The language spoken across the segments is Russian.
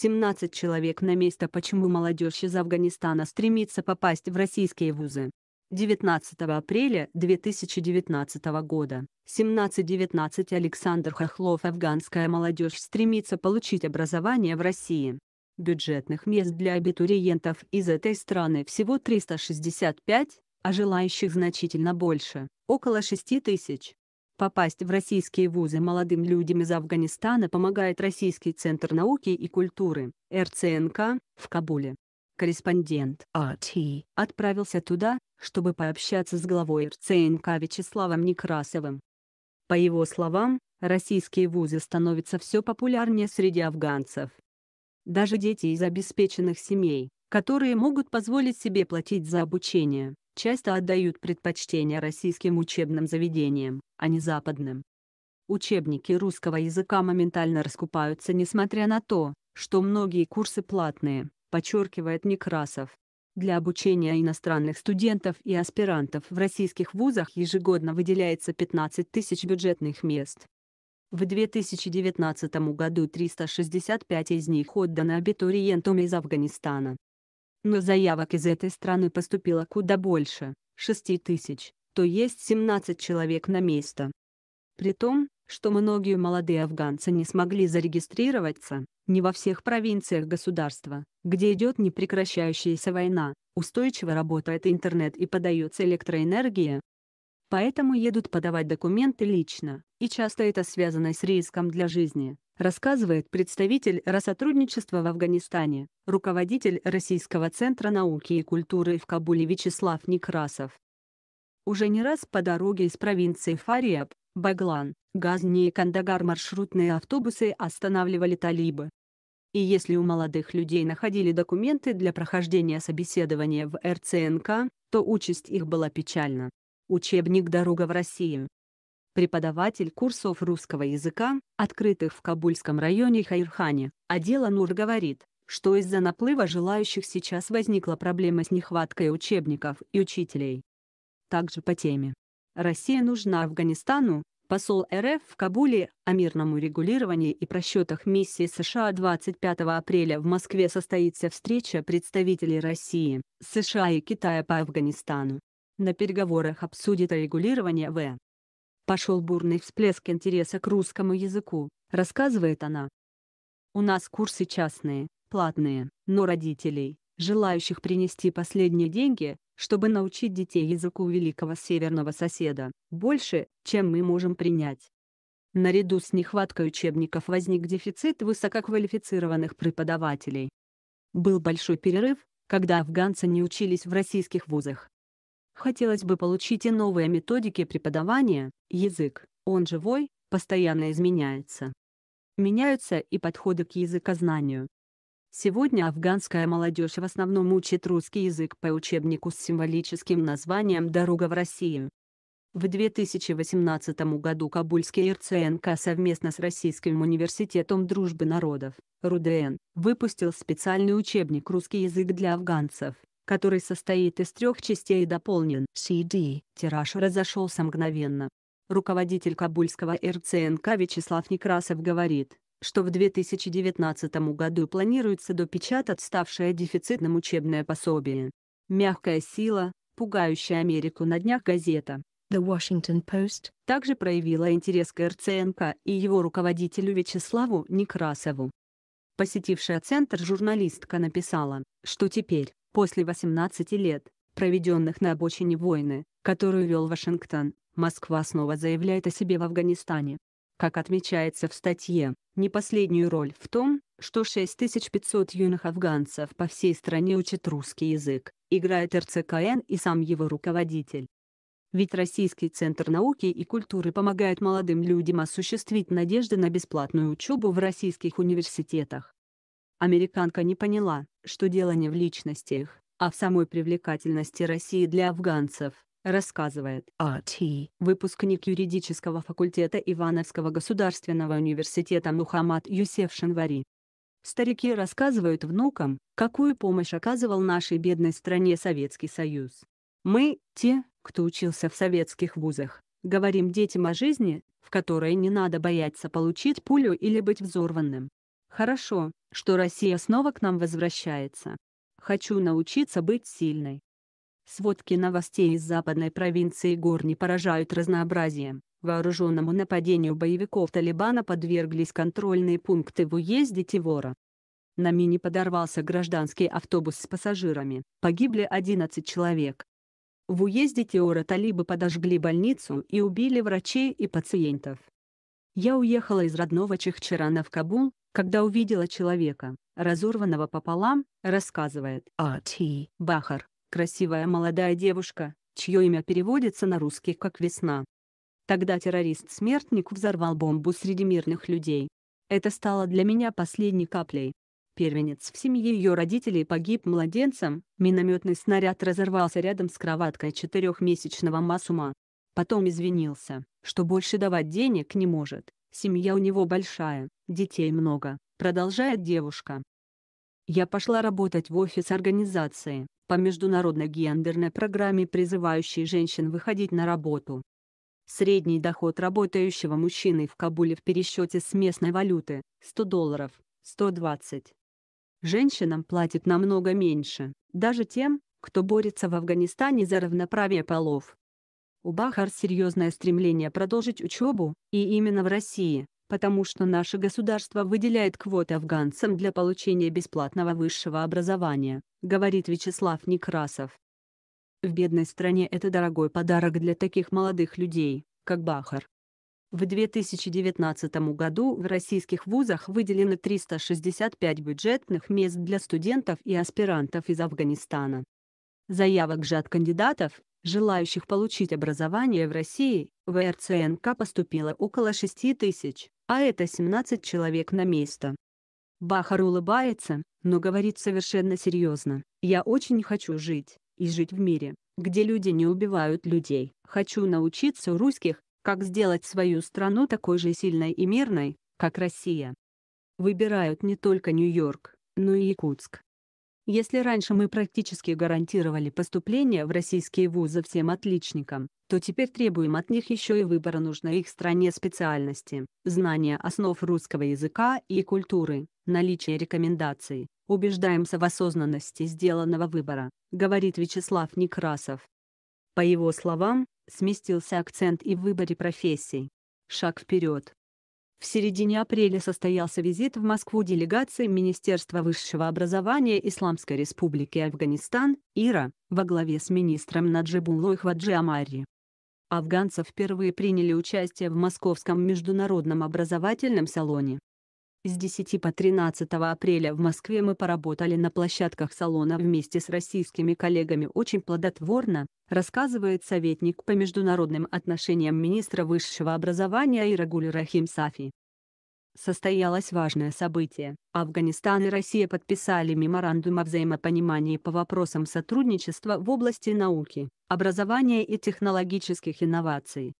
17 человек на место «Почему молодежь из Афганистана стремится попасть в российские вузы». 19 апреля 2019 года. 17-19 Александр Хохлов «Афганская молодежь стремится получить образование в России». Бюджетных мест для абитуриентов из этой страны всего 365, а желающих значительно больше – около 6 тысяч. Попасть в российские вузы молодым людям из Афганистана помогает Российский центр науки и культуры, РЦНК, в Кабуле. Корреспондент АТ отправился туда, чтобы пообщаться с главой РЦНК Вячеславом Некрасовым. По его словам, российские вузы становятся все популярнее среди афганцев. Даже дети из обеспеченных семей, которые могут позволить себе платить за обучение, часто отдают предпочтение российским учебным заведениям, а не западным. Учебники русского языка моментально раскупаются несмотря на то, что многие курсы платные, подчеркивает Некрасов. Для обучения иностранных студентов и аспирантов в российских вузах ежегодно выделяется 15 тысяч бюджетных мест. В 2019 году 365 из них отданы абитуриентам из Афганистана но заявок из этой страны поступило куда больше – 6 тысяч, то есть 17 человек на место. При том, что многие молодые афганцы не смогли зарегистрироваться, не во всех провинциях государства, где идет непрекращающаяся война, устойчиво работает интернет и подается электроэнергия. Поэтому едут подавать документы лично, и часто это связано с риском для жизни, рассказывает представитель Россотрудничества в Афганистане, руководитель Российского центра науки и культуры в Кабуле Вячеслав Некрасов. Уже не раз по дороге из провинции Фариаб, Баглан, Газни и Кандагар маршрутные автобусы останавливали талибы. И если у молодых людей находили документы для прохождения собеседования в РЦНК, то участь их была печальна. Учебник «Дорога в Россию» преподаватель курсов русского языка, открытых в Кабульском районе Хайрхане. Адела Нур говорит, что из-за наплыва желающих сейчас возникла проблема с нехваткой учебников и учителей. Также по теме. Россия нужна Афганистану, посол РФ в Кабуле о мирном урегулировании и просчетах миссии США 25 апреля в Москве состоится встреча представителей России, США и Китая по Афганистану. На переговорах обсудит регулирование В. Пошел бурный всплеск интереса к русскому языку, рассказывает она. У нас курсы частные, платные, но родителей, желающих принести последние деньги, чтобы научить детей языку великого северного соседа, больше, чем мы можем принять. Наряду с нехваткой учебников возник дефицит высококвалифицированных преподавателей. Был большой перерыв, когда афганцы не учились в российских вузах, Хотелось бы получить и новые методики преподавания, язык, он живой, постоянно изменяется. Меняются и подходы к языкознанию. Сегодня афганская молодежь в основном учит русский язык по учебнику с символическим названием «Дорога в Россию». В 2018 году Кабульский РЦНК совместно с Российским университетом дружбы народов, РУДН, выпустил специальный учебник «Русский язык для афганцев», который состоит из трех частей и дополнен CD. Тираж разошелся мгновенно. Руководитель Кабульского РЦНК Вячеслав Некрасов говорит, что в 2019 году планируется допечатать ставшее дефицитным учебное пособие. «Мягкая сила», пугающая Америку на днях газета, The Washington Post, также проявила интерес к РЦНК и его руководителю Вячеславу Некрасову. Посетившая центр журналистка написала, что теперь, После 18 лет, проведенных на обочине войны, которую вел Вашингтон, Москва снова заявляет о себе в Афганистане. Как отмечается в статье, не последнюю роль в том, что 6500 юных афганцев по всей стране учат русский язык, играет РЦКН и сам его руководитель. Ведь Российский Центр науки и культуры помогает молодым людям осуществить надежды на бесплатную учебу в российских университетах. Американка не поняла, что дело не в личностях, а в самой привлекательности России для афганцев, рассказывает А.Т. выпускник юридического факультета Ивановского государственного университета Мухаммад Юсеф Шанвари. Старики рассказывают внукам, какую помощь оказывал нашей бедной стране Советский Союз. Мы, те, кто учился в советских вузах, говорим детям о жизни, в которой не надо бояться получить пулю или быть взорванным. Хорошо, что Россия снова к нам возвращается. Хочу научиться быть сильной. Сводки новостей из западной провинции Горни поражают разнообразием. Вооруженному нападению боевиков Талибана подверглись контрольные пункты в уезде Тивора. На мини подорвался гражданский автобус с пассажирами, погибли 11 человек. В уезде Теора талибы подожгли больницу и убили врачей и пациентов. Я уехала из родного Чехчерана в Кабул, когда увидела человека, разорванного пополам, рассказывает Ати Бахар, красивая молодая девушка, чье имя переводится на русский как «весна». Тогда террорист-смертник взорвал бомбу среди мирных людей. Это стало для меня последней каплей. Первенец в семье ее родителей погиб младенцем, минометный снаряд разорвался рядом с кроваткой четырехмесячного Масума. Потом извинился, что больше давать денег не может, Семья у него большая, детей много, продолжает девушка. Я пошла работать в офис организации, по международной гендерной программе, призывающей женщин выходить на работу. Средний доход работающего мужчины в Кабуле в пересчете с местной валюты – 100 долларов, 120. Женщинам платят намного меньше, даже тем, кто борется в Афганистане за равноправие полов. У Бахар серьезное стремление продолжить учебу, и именно в России, потому что наше государство выделяет квоты афганцам для получения бесплатного высшего образования, говорит Вячеслав Некрасов. В бедной стране это дорогой подарок для таких молодых людей, как Бахар. В 2019 году в российских вузах выделено 365 бюджетных мест для студентов и аспирантов из Афганистана. Заявок же от кандидатов, Желающих получить образование в России в РЦНК поступило около 6 тысяч, а это 17 человек на место. Бахар улыбается, но говорит совершенно серьезно. «Я очень хочу жить, и жить в мире, где люди не убивают людей. Хочу научиться у русских, как сделать свою страну такой же сильной и мирной, как Россия». Выбирают не только Нью-Йорк, но и Якутск. Если раньше мы практически гарантировали поступление в российские вузы всем отличникам, то теперь требуем от них еще и выбора нужной их стране специальности, знания основ русского языка и культуры, наличие рекомендаций. Убеждаемся в осознанности сделанного выбора, говорит Вячеслав Некрасов. По его словам, сместился акцент и в выборе профессий. Шаг вперед. В середине апреля состоялся визит в Москву делегации Министерства высшего образования Исламской Республики Афганистан, Ира, во главе с министром Наджибуллой Хваджи Амари. Афганцы впервые приняли участие в Московском международном образовательном салоне. С 10 по 13 апреля в Москве мы поработали на площадках салона вместе с российскими коллегами очень плодотворно, рассказывает советник по международным отношениям министра высшего образования Ирагуль Рахим Сафи. Состоялось важное событие. Афганистан и Россия подписали меморандум о взаимопонимании по вопросам сотрудничества в области науки, образования и технологических инноваций.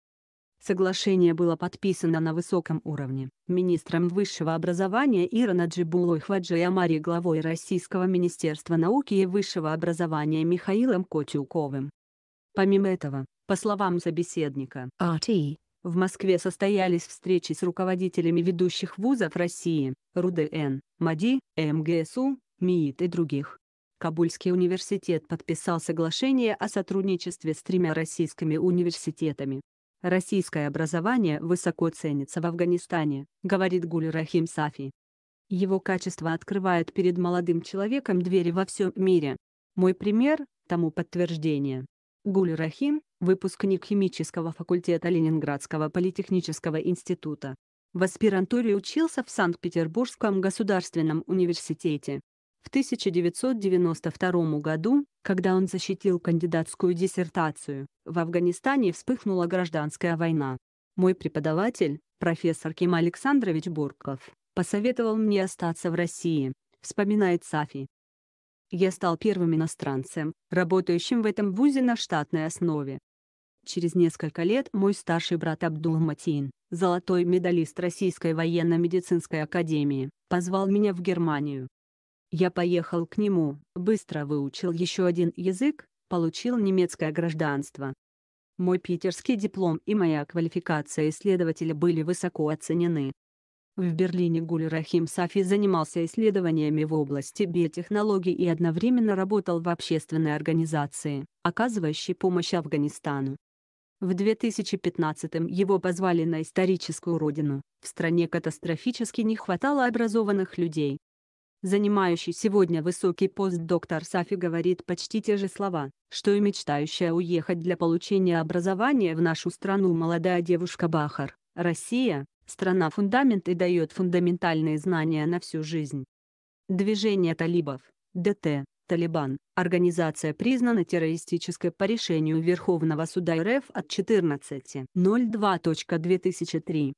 Соглашение было подписано на высоком уровне, министром высшего образования Ирана Джибулой Хваджи Амари главой Российского министерства науки и высшего образования Михаилом Котюковым. Помимо этого, по словам собеседника, АТИ, в Москве состоялись встречи с руководителями ведущих вузов России, РУДН, МАДИ, МГСУ, МИИТ и других. Кабульский университет подписал соглашение о сотрудничестве с тремя российскими университетами «Российское образование высоко ценится в Афганистане», говорит Гуль Рахим Сафи. Его качество открывает перед молодым человеком двери во всем мире. Мой пример – тому подтверждение. Гуль Рахим – выпускник химического факультета Ленинградского политехнического института. В аспирантуре учился в Санкт-Петербургском государственном университете, в 1992 году, когда он защитил кандидатскую диссертацию, в Афганистане вспыхнула гражданская война. Мой преподаватель, профессор Ким Александрович Бурков, посоветовал мне остаться в России, вспоминает Сафи. Я стал первым иностранцем, работающим в этом вузе на штатной основе. Через несколько лет мой старший брат Абдул Матин, золотой медалист Российской военно-медицинской академии, позвал меня в Германию. Я поехал к нему, быстро выучил еще один язык, получил немецкое гражданство. Мой питерский диплом и моя квалификация исследователя были высоко оценены. В Берлине Гуль Рахим Сафи занимался исследованиями в области биотехнологий и одновременно работал в общественной организации, оказывающей помощь Афганистану. В 2015-м его позвали на историческую родину. В стране катастрофически не хватало образованных людей, занимающий сегодня высокий пост доктор Сафи говорит почти те же слова, что и мечтающая уехать для получения образования в нашу страну молодая девушка Бахар. Россия – страна фундамент и дает фундаментальные знания на всю жизнь. Движение талибов, ДТ, Талибан, организация признана террористической по решению Верховного суда РФ от 14.02.2003.